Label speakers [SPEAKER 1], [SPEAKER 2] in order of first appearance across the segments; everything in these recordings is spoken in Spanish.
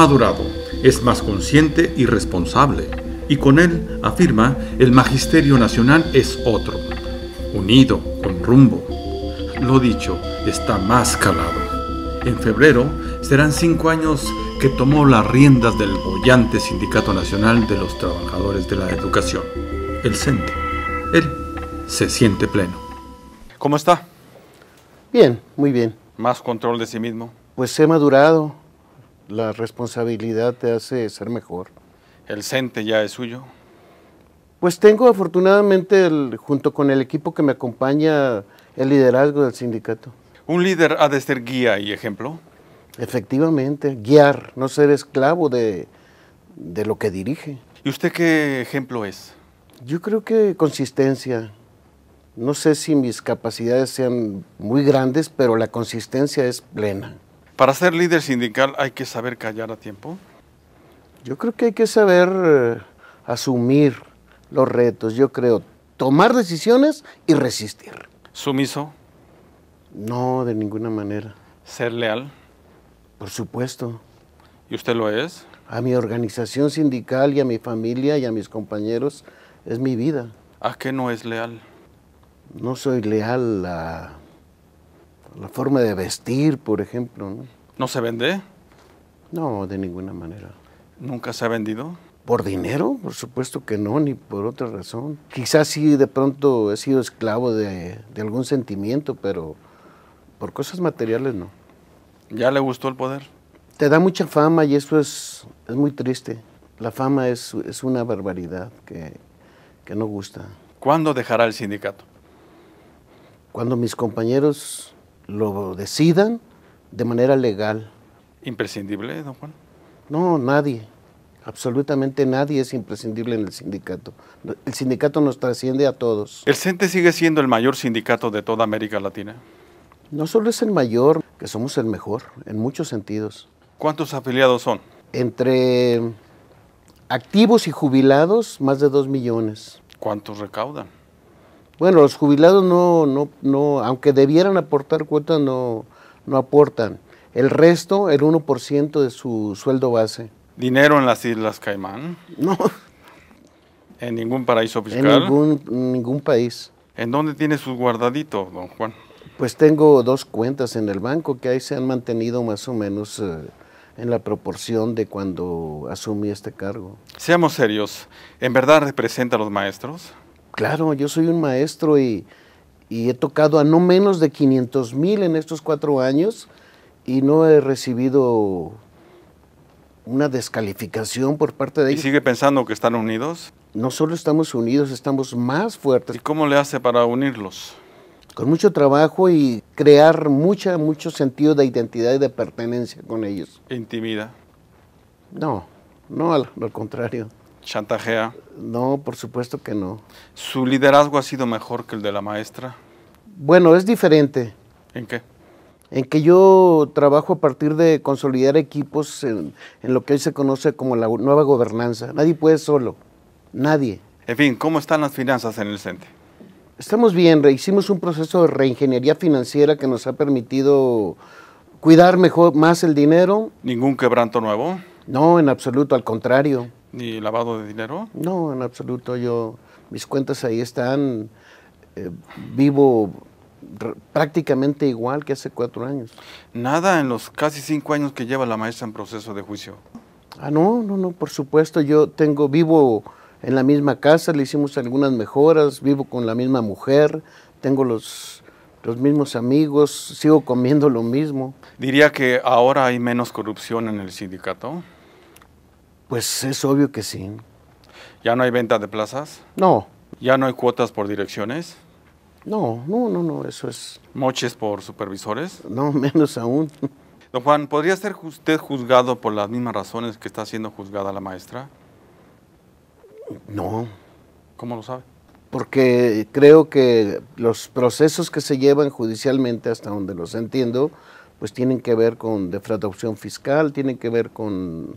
[SPEAKER 1] madurado, es más consciente y responsable, y con él, afirma, el magisterio nacional es otro, unido, con rumbo. Lo dicho, está más calado. En febrero serán cinco años que tomó las riendas del bollante Sindicato Nacional de los Trabajadores de la Educación, el CENTE. Él se siente pleno. ¿Cómo está?
[SPEAKER 2] Bien, muy bien.
[SPEAKER 1] ¿Más control de sí mismo?
[SPEAKER 2] Pues he madurado, la responsabilidad te hace ser mejor.
[SPEAKER 1] ¿El CENTE ya es suyo?
[SPEAKER 2] Pues tengo afortunadamente, junto con el equipo que me acompaña, el liderazgo del sindicato.
[SPEAKER 1] ¿Un líder ha de ser guía y ejemplo?
[SPEAKER 2] Efectivamente, guiar, no ser esclavo de lo que dirige.
[SPEAKER 1] ¿Y usted qué ejemplo es?
[SPEAKER 2] Yo creo que consistencia. No sé si mis capacidades sean muy grandes, pero la consistencia es plena.
[SPEAKER 1] ¿Para ser líder sindical hay que saber callar a tiempo?
[SPEAKER 2] Yo creo que hay que saber eh, asumir los retos, yo creo, tomar decisiones y resistir.
[SPEAKER 1] ¿Sumiso?
[SPEAKER 2] No, de ninguna manera.
[SPEAKER 1] ¿Ser leal?
[SPEAKER 2] Por supuesto.
[SPEAKER 1] ¿Y usted lo es?
[SPEAKER 2] A mi organización sindical y a mi familia y a mis compañeros es mi vida.
[SPEAKER 1] ¿A qué no es leal?
[SPEAKER 2] No soy leal a la forma de vestir, por ejemplo. ¿no?
[SPEAKER 1] ¿No se vende?
[SPEAKER 2] No, de ninguna manera.
[SPEAKER 1] ¿Nunca se ha vendido?
[SPEAKER 2] ¿Por dinero? Por supuesto que no, ni por otra razón. Quizás sí de pronto he sido esclavo de, algún sentimiento, pero por cosas materiales no.
[SPEAKER 1] ¿Ya le gustó el poder?
[SPEAKER 2] Te da mucha fama y eso es, muy triste. La fama es, una barbaridad que no gusta.
[SPEAKER 1] ¿Cuándo dejará el sindicato?
[SPEAKER 2] Cuando mis compañeros lo decidan de manera legal.
[SPEAKER 1] ¿Imprescindible, don Juan?
[SPEAKER 2] No, nadie. Absolutamente nadie es imprescindible en el sindicato. El sindicato nos trasciende a todos.
[SPEAKER 1] ¿El CENTE sigue siendo el mayor sindicato de toda América Latina?
[SPEAKER 2] No solo es el mayor, que somos el mejor en muchos sentidos.
[SPEAKER 1] ¿Cuántos afiliados son?
[SPEAKER 2] Entre activos y jubilados, más de dos millones.
[SPEAKER 1] ¿Cuántos recaudan?
[SPEAKER 2] Bueno, los jubilados no, no, no aunque debieran aportar cuotas, no, no aportan. El resto, el 1% de su sueldo
[SPEAKER 1] base. ¿Dinero en las Islas Caimán? No. ¿En ningún paraíso fiscal? En
[SPEAKER 2] ningún, país.
[SPEAKER 1] ¿En dónde tiene sus guardadito, don Juan?
[SPEAKER 2] Pues tengo dos cuentas en el banco que ahí se han mantenido más o menos eh, en la proporción
[SPEAKER 1] de cuando asumí este cargo. Seamos serios, ¿en verdad representa a los maestros?
[SPEAKER 2] claro, yo soy un maestro y, he tocado a no menos de 500 mil en estos cuatro años y no he recibido una descalificación por parte de ellos. ¿Y
[SPEAKER 1] sigue pensando que están unidos?
[SPEAKER 2] No solo estamos unidos,
[SPEAKER 1] estamos más fuertes. ¿Y cómo le hace para unirlos?
[SPEAKER 2] Con mucho trabajo y crear mucha, mucho sentido de identidad y de pertenencia con ellos.
[SPEAKER 1] ¿Intimida?
[SPEAKER 2] No, no al
[SPEAKER 1] contrario chantajea? No, por supuesto que no. ¿Su liderazgo ha sido mejor que el de la maestra?
[SPEAKER 2] Bueno, es diferente. ¿En qué? En que yo trabajo a partir de consolidar equipos en, lo que hoy se conoce como la nueva gobernanza. Nadie puede solo, nadie.
[SPEAKER 1] En fin, ¿cómo están las finanzas en el CENTE?
[SPEAKER 2] Estamos bien, hicimos un proceso de reingeniería financiera que nos ha permitido cuidar mejor más el dinero.
[SPEAKER 1] ¿Ningún quebranto nuevo?
[SPEAKER 2] No, en absoluto, al contrario.
[SPEAKER 1] ¿Ni lavado de dinero?
[SPEAKER 2] No, en absoluto. Yo, mis cuentas ahí están. Eh, vivo prácticamente igual que hace cuatro años.
[SPEAKER 1] Nada en los casi cinco años que lleva la maestra en proceso de juicio.
[SPEAKER 2] Ah, no, no, no, por supuesto, yo tengo, vivo en la misma casa, le hicimos algunas mejoras, vivo con la misma mujer, tengo los, los mismos amigos, sigo comiendo lo mismo.
[SPEAKER 1] ¿Diría que ahora hay menos corrupción en el sindicato?
[SPEAKER 2] Pues es obvio que sí.
[SPEAKER 1] ¿Ya no hay venta de plazas? No. ¿Ya no hay cuotas por direcciones? No, no, no, no, eso es. ¿Moches por supervisores?
[SPEAKER 2] No, menos aún.
[SPEAKER 1] Don Juan, ¿podría ser usted juzgado por las mismas razones que está siendo juzgada la maestra? No. ¿Cómo lo sabe?
[SPEAKER 2] Porque creo que los procesos que se llevan judicialmente, hasta donde los entiendo, pues tienen que ver con defraudación fiscal, tienen que ver con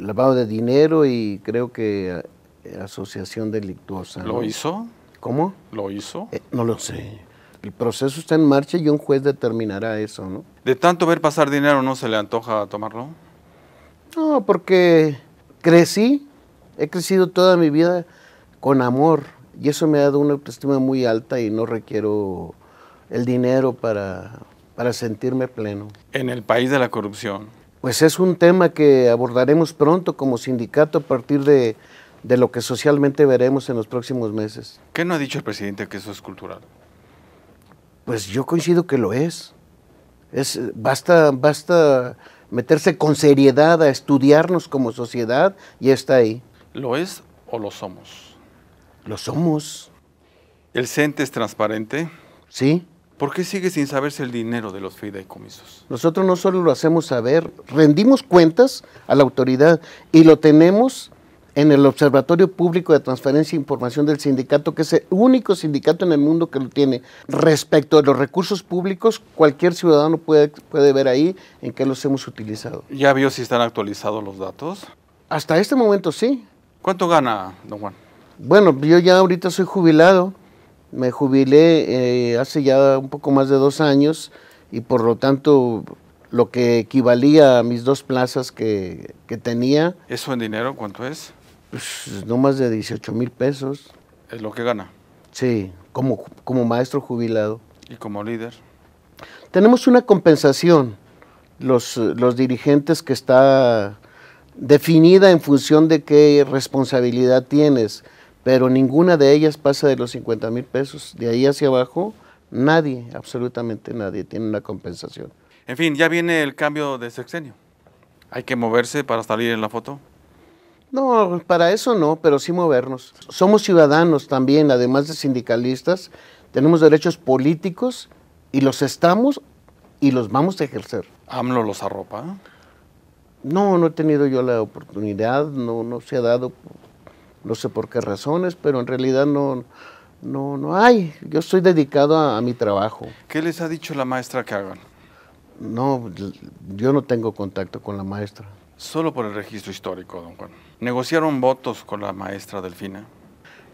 [SPEAKER 2] lavado de dinero y creo que eh, asociación delictuosa. ¿Lo hizo? ¿Cómo?
[SPEAKER 1] ¿Lo hizo? Eh,
[SPEAKER 2] no lo sé. El proceso está en marcha y un juez
[SPEAKER 1] determinará eso, ¿no? ¿De tanto ver pasar dinero no se le antoja tomarlo?
[SPEAKER 2] No, porque crecí, he crecido toda mi vida con amor y eso me ha dado una autoestima muy alta y no requiero el dinero para, para sentirme pleno.
[SPEAKER 1] En el país de la corrupción,
[SPEAKER 2] pues es un tema que abordaremos pronto como sindicato a partir de, lo que socialmente veremos en los próximos meses.
[SPEAKER 1] ¿Qué no ha dicho el presidente que eso es cultural?
[SPEAKER 2] Pues yo coincido que lo es. es basta, basta meterse con seriedad a estudiarnos como sociedad y está ahí.
[SPEAKER 1] ¿Lo es o lo somos? Lo somos. ¿El CENTE es transparente? Sí. ¿Por qué sigue sin saberse el dinero de los fideicomisos?
[SPEAKER 2] Nosotros no solo lo hacemos saber, rendimos cuentas a la autoridad y lo tenemos en el Observatorio Público de Transferencia e Información del Sindicato, que es el único sindicato en el mundo que lo tiene. Respecto a los recursos públicos, cualquier ciudadano puede, puede ver ahí en qué los hemos utilizado.
[SPEAKER 1] ¿Ya vio si están actualizados los datos? Hasta este momento sí. ¿Cuánto gana, don Juan?
[SPEAKER 2] Bueno, yo ya ahorita soy jubilado me jubilé eh, hace ya un poco más de dos años y por lo tanto lo que equivalía a mis dos plazas que, tenía.
[SPEAKER 1] ¿Eso en dinero cuánto es?
[SPEAKER 2] Pues, no más de 18 mil pesos. ¿Es lo que gana? Sí, como, maestro jubilado. ¿Y como líder? Tenemos una compensación, los, los dirigentes que está definida en función de qué responsabilidad tienes pero ninguna de ellas pasa de los 50 mil pesos. De ahí hacia abajo, nadie, absolutamente nadie,
[SPEAKER 1] tiene una compensación. En fin, ya viene el cambio de sexenio. ¿Hay que moverse para salir en la foto?
[SPEAKER 2] No, para eso no, pero sí movernos. Somos ciudadanos también, además de sindicalistas, tenemos derechos políticos y los estamos y los vamos a ejercer. ¿AMLO los arropa? No, no he tenido yo la oportunidad, no, no se ha dado no sé por qué razones, pero en realidad no, no, no hay. Yo estoy dedicado a, mi trabajo. ¿Qué les ha dicho la
[SPEAKER 1] maestra que hagan?
[SPEAKER 2] No, yo no tengo contacto con la maestra.
[SPEAKER 1] Solo por el registro histórico, don Juan. ¿Negociaron votos con la maestra Delfina?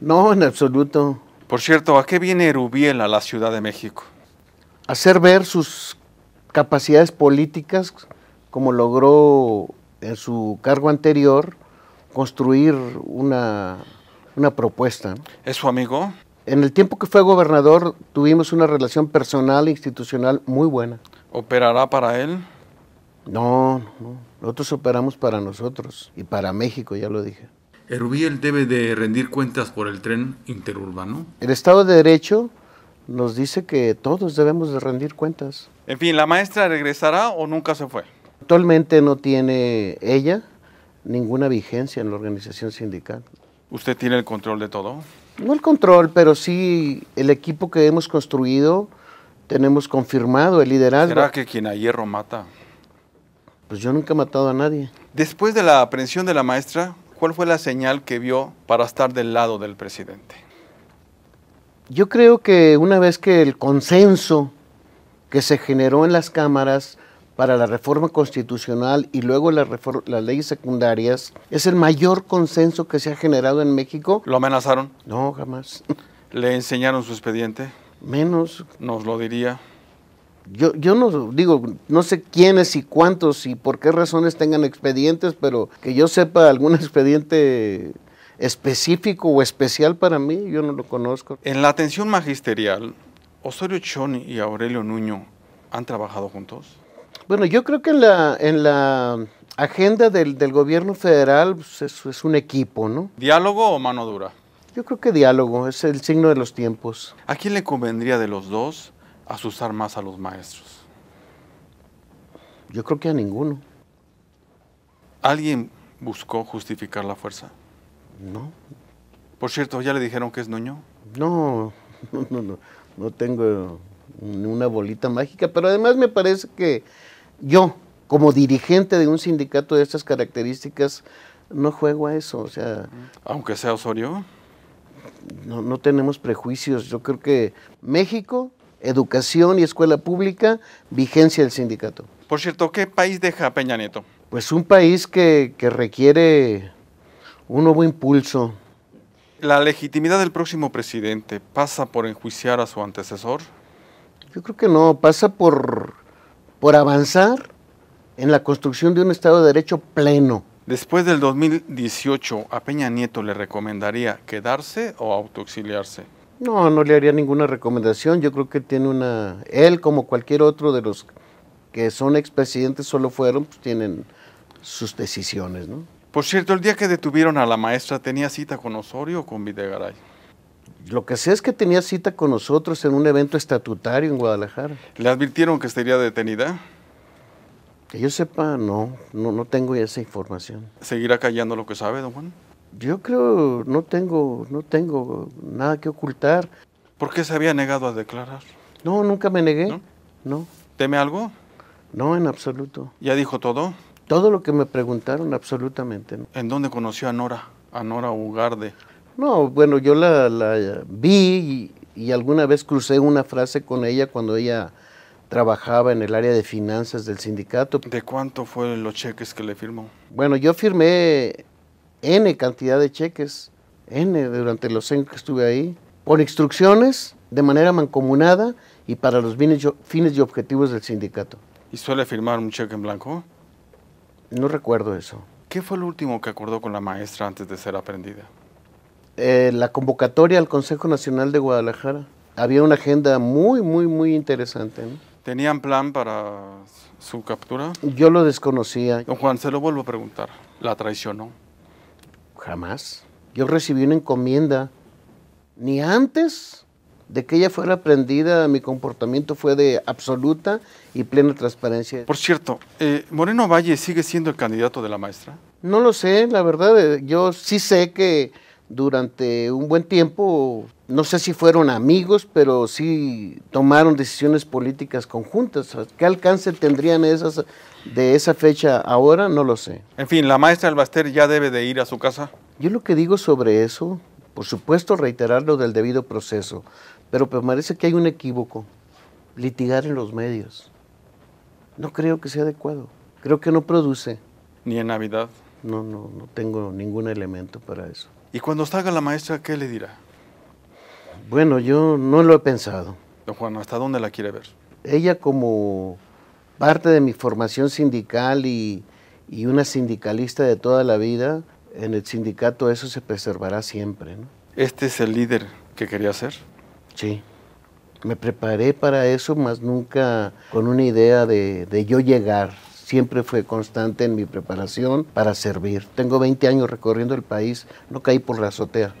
[SPEAKER 1] No, en absoluto. Por cierto, ¿a qué viene Erubiel a la Ciudad de México?
[SPEAKER 2] Hacer ver sus capacidades políticas como logró en su cargo anterior construir una, propuesta.
[SPEAKER 1] ¿Es su amigo?
[SPEAKER 2] En el tiempo que fue gobernador tuvimos una relación personal e institucional muy buena.
[SPEAKER 1] ¿Operará para él?
[SPEAKER 2] No, no, nosotros operamos para nosotros y para México, ya lo dije.
[SPEAKER 1] ¿Erubiel debe de rendir cuentas por el tren interurbano?
[SPEAKER 2] El Estado de Derecho nos dice que todos debemos de rendir cuentas.
[SPEAKER 1] En fin, ¿la maestra regresará o nunca se fue?
[SPEAKER 2] Actualmente no tiene ella ninguna vigencia en la organización sindical.
[SPEAKER 1] ¿Usted tiene el control de todo?
[SPEAKER 2] No el control, pero sí el equipo que hemos construido, tenemos confirmado el liderazgo. ¿Será
[SPEAKER 1] que quien a hierro mata?
[SPEAKER 2] Pues yo nunca he matado a nadie.
[SPEAKER 1] Después de la aprehensión de la maestra, ¿cuál fue la señal que vio para estar del lado del presidente?
[SPEAKER 2] Yo creo que una vez que el consenso que se generó en las cámaras para la reforma constitucional y luego la las leyes secundarias, es el mayor consenso que se ha generado en México.
[SPEAKER 1] ¿Lo amenazaron? No, jamás. ¿Le enseñaron su expediente?
[SPEAKER 2] Menos.
[SPEAKER 1] Nos lo diría.
[SPEAKER 2] Yo, yo, no digo, no sé quiénes y cuántos y por qué razones tengan expedientes, pero que yo sepa algún expediente específico o especial para mí,
[SPEAKER 1] yo no lo conozco. En la atención magisterial, Osorio Choni y Aurelio Nuño han trabajado juntos.
[SPEAKER 2] Bueno, yo creo que en la, en la agenda del, gobierno federal pues, es, un equipo, ¿no?
[SPEAKER 1] ¿Diálogo o mano dura? Yo creo
[SPEAKER 2] que diálogo, es el signo de los tiempos.
[SPEAKER 1] ¿A quién le convendría de los dos asustar más a los maestros?
[SPEAKER 2] Yo creo que a ninguno.
[SPEAKER 1] ¿Alguien buscó justificar la fuerza? No. Por cierto, ¿ya le dijeron que es Nuño?
[SPEAKER 2] No, no, no, no, no tengo una bolita mágica, pero además me parece que yo, como dirigente de un sindicato de estas características, no juego a eso. O sea,
[SPEAKER 1] Aunque sea Osorio.
[SPEAKER 2] No, tenemos prejuicios. Yo creo que México, educación y escuela pública, vigencia del sindicato.
[SPEAKER 1] Por cierto, ¿qué país deja Peña Nieto?
[SPEAKER 2] Pues un país que requiere un nuevo impulso.
[SPEAKER 1] ¿La legitimidad del próximo presidente pasa por enjuiciar a su antecesor?
[SPEAKER 2] Yo creo que no, pasa por por avanzar en la construcción de un Estado de Derecho pleno.
[SPEAKER 1] Después del 2018, ¿a Peña Nieto le recomendaría quedarse o autoexiliarse?
[SPEAKER 2] No, no le haría ninguna recomendación. Yo creo que tiene una... Él, como cualquier otro de los que son expresidentes, solo fueron, pues tienen sus decisiones, ¿no?
[SPEAKER 1] Por cierto, el día que detuvieron a la maestra, ¿tenía cita con Osorio o con Videgaray?
[SPEAKER 2] Lo que sé es que tenía cita con nosotros en un evento estatutario en Guadalajara.
[SPEAKER 1] ¿Le advirtieron que estaría detenida?
[SPEAKER 2] Que yo sepa, no, no, no tengo esa
[SPEAKER 1] información. ¿Seguirá callando lo que sabe, don Juan?
[SPEAKER 2] Yo creo, no tengo, no tengo nada que ocultar.
[SPEAKER 1] ¿Por qué se había negado a declarar?
[SPEAKER 2] No, nunca me negué, ¿No?
[SPEAKER 1] no. teme algo?
[SPEAKER 2] No, en absoluto.
[SPEAKER 1] ¿Ya dijo todo?
[SPEAKER 2] Todo lo que me preguntaron, absolutamente. ¿En dónde conoció a Nora, a Nora Ugarde? No, bueno, yo la, vi y, alguna vez crucé una frase con ella cuando ella trabajaba en el área de finanzas del sindicato. ¿De cuánto fueron los cheques que le firmó? Bueno, yo firmé N cantidad de cheques, N durante los años que estuve ahí, por instrucciones de manera mancomunada y para los fines, fines y objetivos del sindicato.
[SPEAKER 1] ¿Y suele firmar un cheque en blanco?
[SPEAKER 2] No recuerdo eso.
[SPEAKER 1] ¿Qué fue lo último que acordó con la maestra antes de ser aprendida?
[SPEAKER 2] Eh, la convocatoria al Consejo Nacional de Guadalajara. Había una agenda muy, muy, muy interesante.
[SPEAKER 1] ¿Tenían plan para su captura?
[SPEAKER 2] Yo lo desconocía. Don
[SPEAKER 1] Juan, se lo vuelvo a preguntar. ¿La traicionó? Jamás.
[SPEAKER 2] Yo recibí una encomienda. Ni antes de que ella fuera prendida, mi comportamiento fue de absoluta y plena transparencia.
[SPEAKER 1] Por cierto, eh, ¿Moreno Valle sigue siendo el candidato de la maestra?
[SPEAKER 2] No lo sé, la verdad, eh, yo sí sé que durante un buen tiempo, no sé si fueron amigos, pero sí tomaron decisiones políticas conjuntas. ¿Qué alcance tendrían esas de esa fecha ahora? No lo sé.
[SPEAKER 1] En fin, la maestra Albaster ya debe de ir a su casa.
[SPEAKER 2] Yo lo que digo sobre eso, por supuesto reiterar lo del debido proceso, pero me pues, parece que hay un equívoco, litigar en los medios. No creo que sea adecuado, creo que no produce.
[SPEAKER 1] Ni en Navidad.
[SPEAKER 2] No, no, no tengo ningún elemento para eso.
[SPEAKER 1] Y cuando salga la maestra, ¿qué le dirá?
[SPEAKER 2] Bueno, yo no lo he pensado.
[SPEAKER 1] Don Juan, ¿hasta dónde la quiere ver?
[SPEAKER 2] Ella como parte de mi formación sindical y, una sindicalista de toda la vida, en el sindicato eso se preservará siempre.
[SPEAKER 1] ¿Este es el líder que quería ser? Sí.
[SPEAKER 2] Me preparé para eso, más nunca con una idea de, de yo llegar, siempre fue constante en mi preparación para servir. Tengo 20 años recorriendo el país, no caí por la azotea.